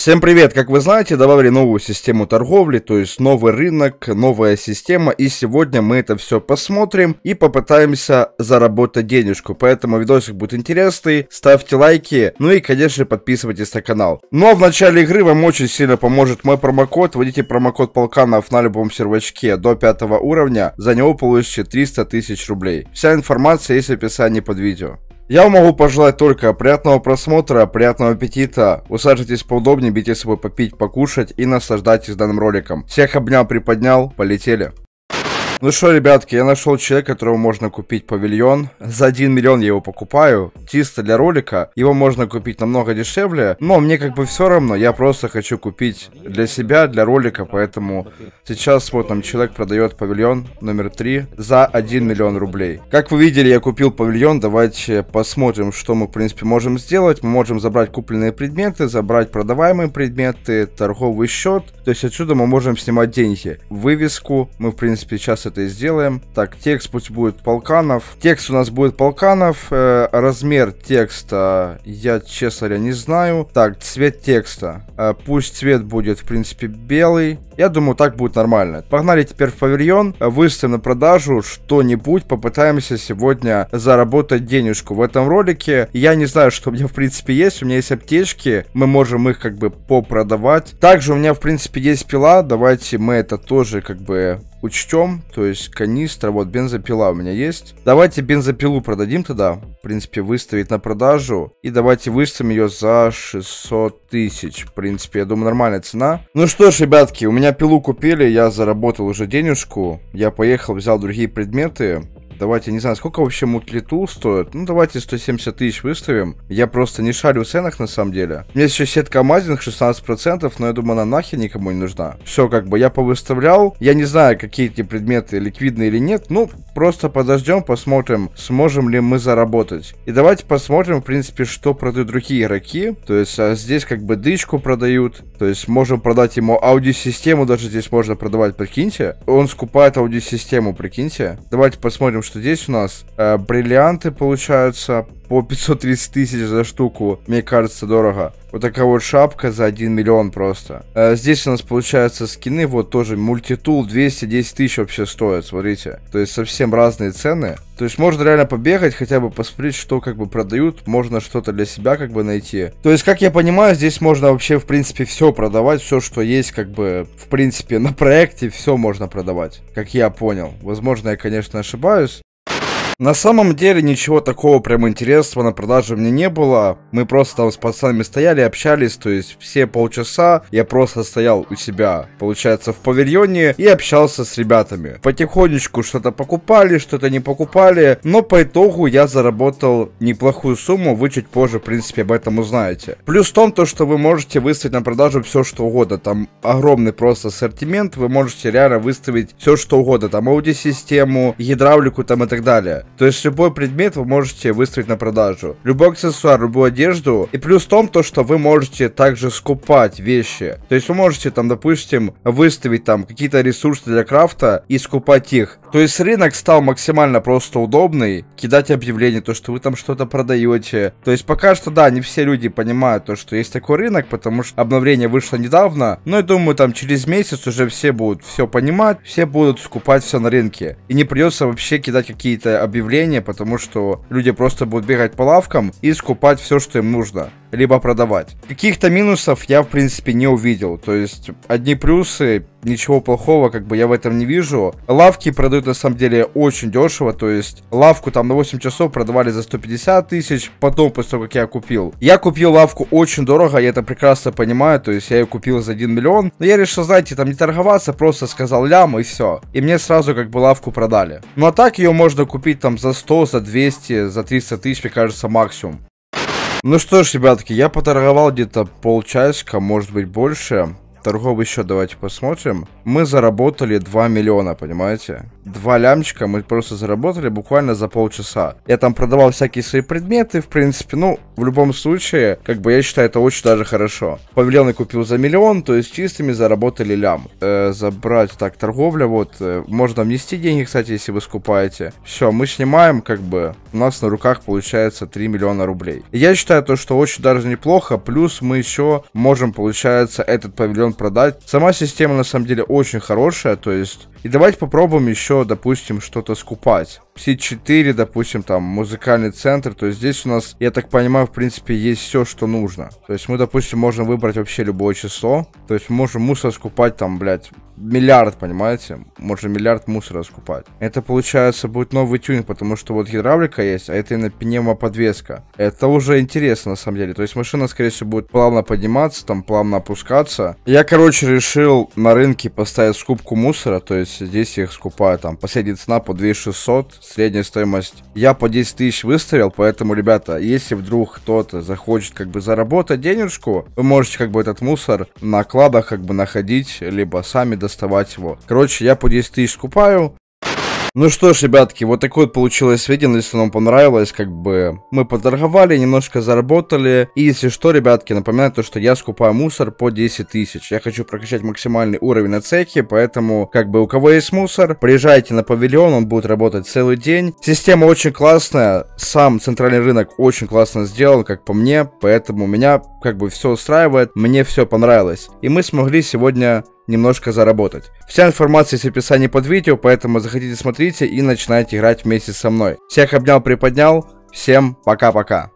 Всем привет! Как вы знаете, добавили новую систему торговли, то есть новый рынок, новая система, и сегодня мы это все посмотрим и попытаемся заработать денежку, поэтому видосик будет интересный, ставьте лайки, ну и, конечно, подписывайтесь на канал. Но ну, а в начале игры вам очень сильно поможет мой промокод, вводите промокод полканов на любом сервачке до 5 уровня, за него получите 300 тысяч рублей. Вся информация есть в описании под видео. Я вам могу пожелать только приятного просмотра, приятного аппетита, усаживайтесь поудобнее, бейте с собой попить, покушать и наслаждайтесь данным роликом. Всех обнял, приподнял, полетели. Ну что, ребятки, я нашел человека, которого можно купить павильон. За 1 миллион я его покупаю. Чисто для ролика. Его можно купить намного дешевле. Но мне как бы все равно. Я просто хочу купить для себя, для ролика. Поэтому сейчас вот нам человек продает павильон номер 3 за 1 миллион рублей. Как вы видели, я купил павильон. Давайте посмотрим, что мы в принципе можем сделать. Мы можем забрать купленные предметы, забрать продаваемые предметы, торговый счет. То есть отсюда мы можем снимать деньги. Вывеску. Мы в принципе сейчас это и сделаем. Так, текст пусть будет полканов. Текст у нас будет полканов. Э, размер текста я, честно говоря, не знаю. Так, цвет текста. Э, пусть цвет будет, в принципе, белый. Я думаю, так будет нормально. Погнали теперь в павильон. Э, выставим на продажу что-нибудь. Попытаемся сегодня заработать денежку в этом ролике. Я не знаю, что у меня, в принципе, есть. У меня есть аптечки. Мы можем их как бы попродавать. Также у меня, в принципе, есть пила. Давайте мы это тоже как бы учтем, то есть канистра, вот бензопила у меня есть. Давайте бензопилу продадим тогда, в принципе, выставить на продажу. И давайте выставим ее за 600 тысяч, в принципе, я думаю, нормальная цена. Ну что ж, ребятки, у меня пилу купили, я заработал уже денежку, я поехал, взял другие предметы давайте, не знаю, сколько вообще мутлитул стоит. Ну, давайте 170 тысяч выставим. Я просто не шарю в ценах, на самом деле. У меня еще сетка Амазинг 16%, но я думаю, она нахер никому не нужна. Все, как бы, я повыставлял. Я не знаю, какие эти предметы ликвидны или нет. Ну, просто подождем, посмотрим, сможем ли мы заработать. И давайте посмотрим, в принципе, что продают другие игроки. То есть, а здесь как бы дычку продают. То есть, можем продать ему аудиосистему, даже здесь можно продавать, прикиньте. Он скупает аудиосистему, прикиньте. Давайте посмотрим, что здесь у нас э, бриллианты получаются по 530 тысяч за штуку, мне кажется, дорого. Вот такая вот шапка за 1 миллион просто. А здесь у нас получается скины, вот тоже мультитул 210 тысяч вообще стоит, смотрите. То есть совсем разные цены. То есть можно реально побегать, хотя бы посмотреть, что как бы продают, можно что-то для себя как бы найти. То есть, как я понимаю, здесь можно вообще в принципе все продавать, все, что есть как бы в принципе на проекте, все можно продавать, как я понял. Возможно, я, конечно, ошибаюсь, на самом деле ничего такого прям интересного на продаже мне не было. Мы просто там с пацанами стояли, общались, то есть все полчаса я просто стоял у себя, получается, в павильоне и общался с ребятами. Потихонечку что-то покупали, что-то не покупали, но по итогу я заработал неплохую сумму, вы чуть позже, в принципе, об этом узнаете. Плюс в том, то, что вы можете выставить на продажу все, что угодно, там огромный просто ассортимент, вы можете реально выставить все, что угодно, там аудиосистему, гидравлику там и так далее. То есть любой предмет вы можете выставить на продажу. Любой аксессуар, любую одежду. И плюс в том, то, что вы можете также скупать вещи. То есть вы можете там, допустим, выставить там какие-то ресурсы для крафта и скупать их. То есть рынок стал максимально просто удобный, кидать объявления, то, что вы там что-то продаете. То есть пока что, да, не все люди понимают то, что есть такой рынок, потому что обновление вышло недавно, но я думаю, там через месяц уже все будут все понимать, все будут скупать все на рынке. И не придется вообще кидать какие-то объявления, потому что люди просто будут бегать по лавкам и скупать все, что им нужно либо продавать. Каких-то минусов я, в принципе, не увидел. То есть, одни плюсы, ничего плохого, как бы я в этом не вижу. Лавки продают, на самом деле, очень дешево. То есть, лавку там на 8 часов продавали за 150 тысяч, потом, после того, как я купил. Я купил лавку очень дорого, я это прекрасно понимаю. То есть, я ее купил за 1 миллион. Но я решил, знаете, там не торговаться, просто сказал лям и все. И мне сразу, как бы, лавку продали. Ну, а так ее можно купить там за 100, за 200, за 300 тысяч, мне кажется, максимум. Ну что ж, ребятки, я поторговал где-то полчасика, может быть больше. Торговый счет давайте посмотрим. Мы заработали 2 миллиона, понимаете? два лямчика мы просто заработали буквально за полчаса. Я там продавал всякие свои предметы, в принципе, ну, в любом случае, как бы я считаю, это очень даже хорошо. Павильоны купил за миллион, то есть чистыми заработали лям. Э, забрать, так, торговля, вот, э, можно внести деньги, кстати, если вы скупаете. Все, мы снимаем, как бы, у нас на руках получается 3 миллиона рублей. я считаю то, что очень даже неплохо, плюс мы еще можем, получается, этот павильон продать. Сама система, на самом деле, очень хорошая, то есть и давайте попробуем еще, допустим, что-то скупать. Сит четыре, допустим, там, музыкальный центр. То есть здесь у нас, я так понимаю, в принципе, есть все, что нужно. То есть мы, допустим, можем выбрать вообще любое число. То есть можем мусор скупать там, блядь, миллиард, понимаете? Можем миллиард мусора скупать. Это, получается, будет новый тюнинг, потому что вот гидравлика есть, а это именно пневмоподвеска. Это уже интересно, на самом деле. То есть машина, скорее всего, будет плавно подниматься, там, плавно опускаться. Я, короче, решил на рынке поставить скупку мусора, то есть здесь их скупаю, там, последняя цена по 2600, средняя стоимость. Я по 10 тысяч выставил, поэтому, ребята, если вдруг кто-то захочет как бы заработать денежку, вы можете как бы этот мусор на кладах как бы находить, либо сами доставать его. Короче, я по 10 тысяч скупаю, ну что ж, ребятки, вот такое вот получилось видео, если вам понравилось, как бы мы поторговали, немножко заработали. И если что, ребятки, напоминаю то, что я скупаю мусор по 10 тысяч. Я хочу прокачать максимальный уровень на цехе, поэтому, как бы, у кого есть мусор, приезжайте на павильон, он будет работать целый день. Система очень классная, сам центральный рынок очень классно сделан, как по мне, поэтому меня, как бы, все устраивает, мне все понравилось. И мы смогли сегодня немножко заработать. Вся информация есть в описании под видео, поэтому заходите, смотрите и начинайте играть вместе со мной. Всех обнял, приподнял. Всем пока-пока.